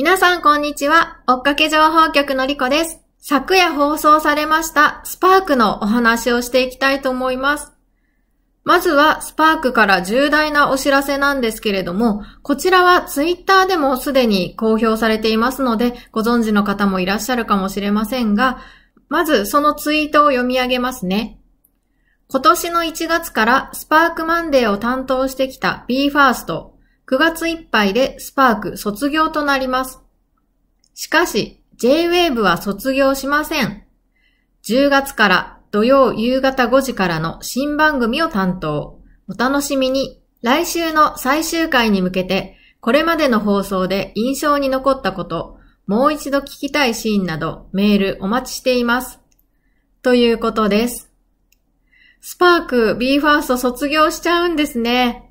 皆さんこんにちは。追っかけ情報局のりこです。昨夜放送されましたスパークのお話をしていきたいと思います。まずはスパークから重大なお知らせなんですけれども、こちらはツイッターでもすでに公表されていますので、ご存知の方もいらっしゃるかもしれませんが、まずそのツイートを読み上げますね。今年の1月からスパークマンデーを担当してきた BE:FIRST 9月いっぱいでスパーク卒業となります。しかし、JWAVE は卒業しません。10月から土曜夕方5時からの新番組を担当。お楽しみに。来週の最終回に向けて、これまでの放送で印象に残ったこと、もう一度聞きたいシーンなどメールお待ちしています。ということです。スパーク b ーファー s t 卒業しちゃうんですね。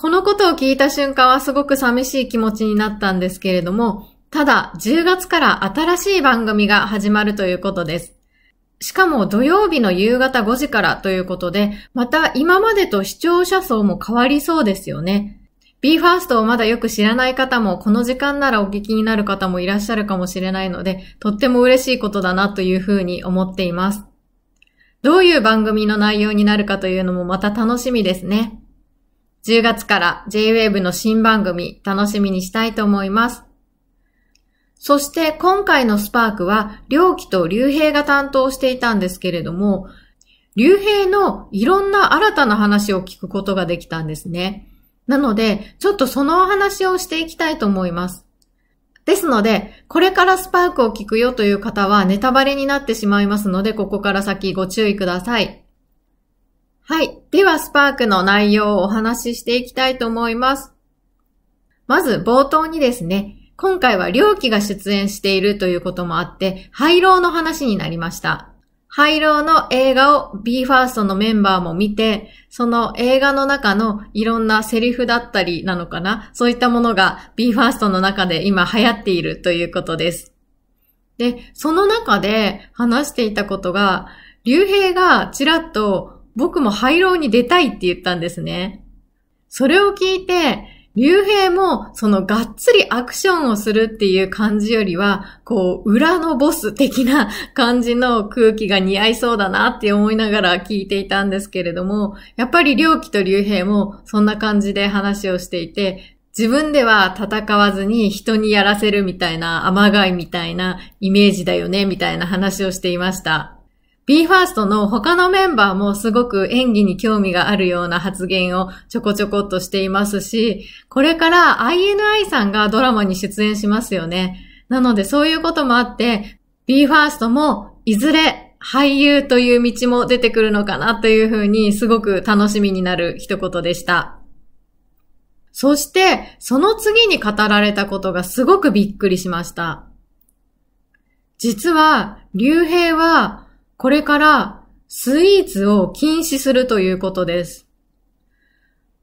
このことを聞いた瞬間はすごく寂しい気持ちになったんですけれども、ただ10月から新しい番組が始まるということです。しかも土曜日の夕方5時からということで、また今までと視聴者層も変わりそうですよね。BE:FIRST をまだよく知らない方も、この時間ならお聞きになる方もいらっしゃるかもしれないので、とっても嬉しいことだなというふうに思っています。どういう番組の内容になるかというのもまた楽しみですね。10月から JWAVE の新番組楽しみにしたいと思います。そして今回のスパークは、良機と竜兵が担当していたんですけれども、竜兵のいろんな新たな話を聞くことができたんですね。なので、ちょっとそのお話をしていきたいと思います。ですので、これからスパークを聞くよという方はネタバレになってしまいますので、ここから先ご注意ください。はい。では、スパークの内容をお話ししていきたいと思います。まず、冒頭にですね、今回は両機が出演しているということもあって、廃炉の話になりました。廃炉の映画を BE:FIRST のメンバーも見て、その映画の中のいろんなセリフだったりなのかな、そういったものが BE:FIRST の中で今流行っているということです。で、その中で話していたことが、竜兵がちらっと僕も廃炉に出たいって言ったんですね。それを聞いて、竜兵もそのがっつりアクションをするっていう感じよりは、こう、裏のボス的な感じの空気が似合いそうだなって思いながら聞いていたんですけれども、やっぱり良気と竜兵もそんな感じで話をしていて、自分では戦わずに人にやらせるみたいな、甘がいみたいなイメージだよね、みたいな話をしていました。BE:FIRST の他のメンバーもすごく演技に興味があるような発言をちょこちょこっとしていますし、これから INI さんがドラマに出演しますよね。なのでそういうこともあって、BE:FIRST もいずれ俳優という道も出てくるのかなというふうにすごく楽しみになる一言でした。そして、その次に語られたことがすごくびっくりしました。実は、竜兵はこれからスイーツを禁止するということです。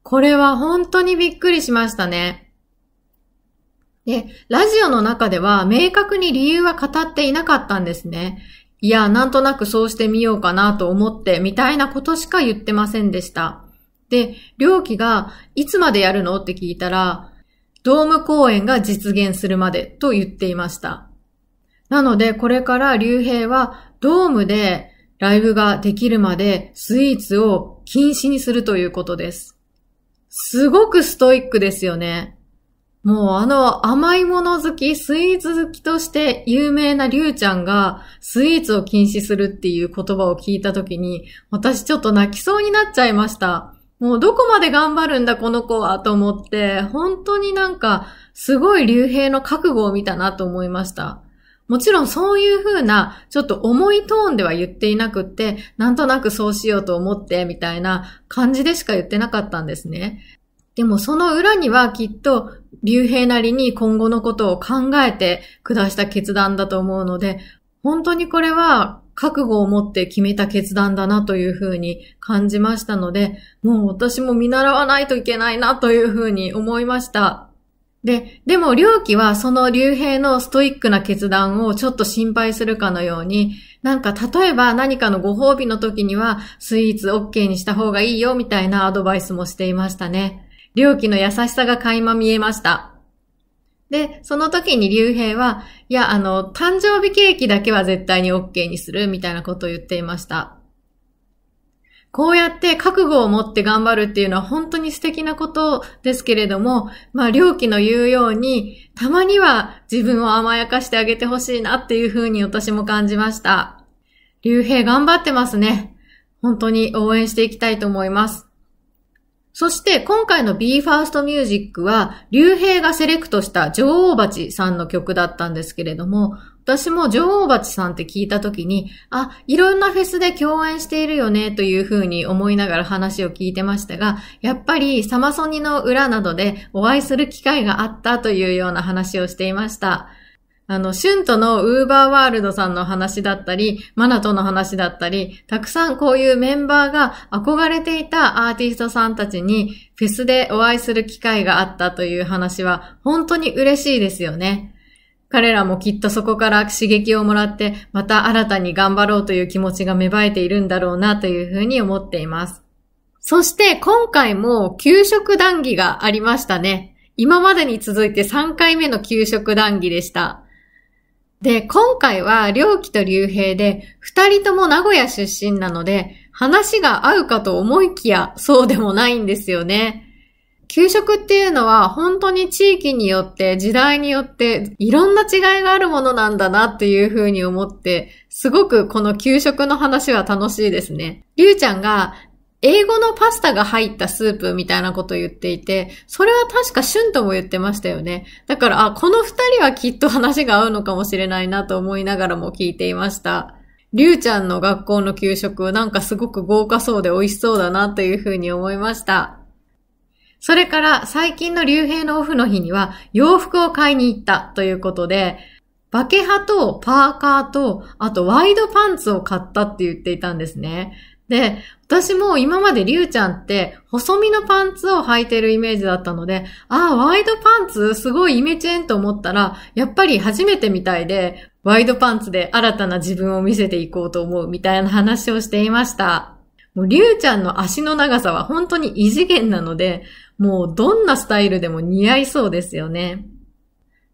これは本当にびっくりしましたね。で、ラジオの中では明確に理由は語っていなかったんですね。いや、なんとなくそうしてみようかなと思ってみたいなことしか言ってませんでした。で、料金がいつまでやるのって聞いたら、ドーム公演が実現するまでと言っていました。なので、これから竜兵はドームでライブができるまでスイーツを禁止にするということです。すごくストイックですよね。もうあの甘いもの好き、スイーツ好きとして有名なりゅうちゃんがスイーツを禁止するっていう言葉を聞いた時に私ちょっと泣きそうになっちゃいました。もうどこまで頑張るんだこの子はと思って本当になんかすごい竜兵の覚悟を見たなと思いました。もちろんそういうふうな、ちょっと重いトーンでは言っていなくって、なんとなくそうしようと思って、みたいな感じでしか言ってなかったんですね。でもその裏にはきっと、竜兵なりに今後のことを考えて下した決断だと思うので、本当にこれは覚悟を持って決めた決断だなというふうに感じましたので、もう私も見習わないといけないなというふうに思いました。で、でも、良気はその竜兵のストイックな決断をちょっと心配するかのように、なんか例えば何かのご褒美の時にはスイーツ OK にした方がいいよみたいなアドバイスもしていましたね。良気の優しさが垣間見えました。で、その時に竜兵は、いや、あの、誕生日ケーキだけは絶対に OK にするみたいなことを言っていました。こうやって覚悟を持って頑張るっていうのは本当に素敵なことですけれども、まあ、良気の言うように、たまには自分を甘やかしてあげてほしいなっていうふうに私も感じました。竜兵頑張ってますね。本当に応援していきたいと思います。そして今回の BE:FIRST ミュージックは、竜兵がセレクトした女王蜂さんの曲だったんですけれども、私も女王蜂さんって聞いた時に、あ、いろんなフェスで共演しているよねというふうに思いながら話を聞いてましたが、やっぱりサマソニの裏などでお会いする機会があったというような話をしていました。あの、シュントのウーバーワールドさんの話だったり、マナトの話だったり、たくさんこういうメンバーが憧れていたアーティストさんたちにフェスでお会いする機会があったという話は本当に嬉しいですよね。彼らもきっとそこから刺激をもらって、また新たに頑張ろうという気持ちが芽生えているんだろうなというふうに思っています。そして今回も給食談義がありましたね。今までに続いて3回目の給食談義でした。で、今回は、両貴と竜兵で、二人とも名古屋出身なので、話が合うかと思いきや、そうでもないんですよね。給食っていうのは、本当に地域によって、時代によって、いろんな違いがあるものなんだなっていうふうに思って、すごくこの給食の話は楽しいですね。りゅうちゃんが、英語のパスタが入ったスープみたいなことを言っていて、それは確かシュンとも言ってましたよね。だから、あ、この二人はきっと話が合うのかもしれないなと思いながらも聞いていました。りゅうちゃんの学校の給食、なんかすごく豪華そうで美味しそうだなというふうに思いました。それから最近の竜兵のオフの日には洋服を買いに行ったということで、バケハとパーカーと、あとワイドパンツを買ったって言っていたんですね。で、私も今までりゅうちゃんって細身のパンツを履いてるイメージだったので、ああ、ワイドパンツすごいイメチェンと思ったら、やっぱり初めてみたいで、ワイドパンツで新たな自分を見せていこうと思うみたいな話をしていました。もうりゅうちゃんの足の長さは本当に異次元なので、もうどんなスタイルでも似合いそうですよね。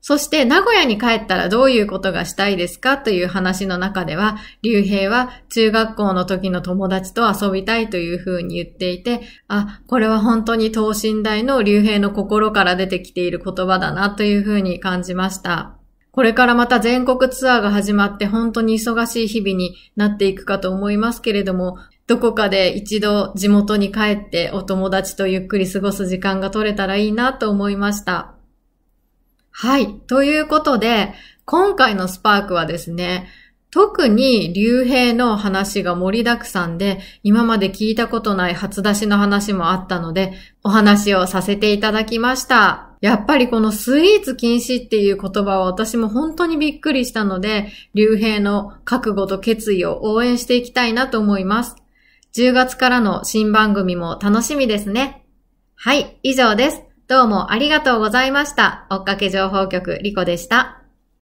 そして名古屋に帰ったらどういうことがしたいですかという話の中では、竜兵は中学校の時の友達と遊びたいというふうに言っていて、あ、これは本当に等身大の竜兵の心から出てきている言葉だなというふうに感じました。これからまた全国ツアーが始まって本当に忙しい日々になっていくかと思いますけれども、どこかで一度地元に帰ってお友達とゆっくり過ごす時間が取れたらいいなと思いました。はい。ということで、今回のスパークはですね、特に竜兵の話が盛りだくさんで、今まで聞いたことない初出しの話もあったので、お話をさせていただきました。やっぱりこのスイーツ禁止っていう言葉は私も本当にびっくりしたので、竜兵の覚悟と決意を応援していきたいなと思います。10月からの新番組も楽しみですね。はい、以上です。どうもありがとうございました。追っかけ情報局リコでした。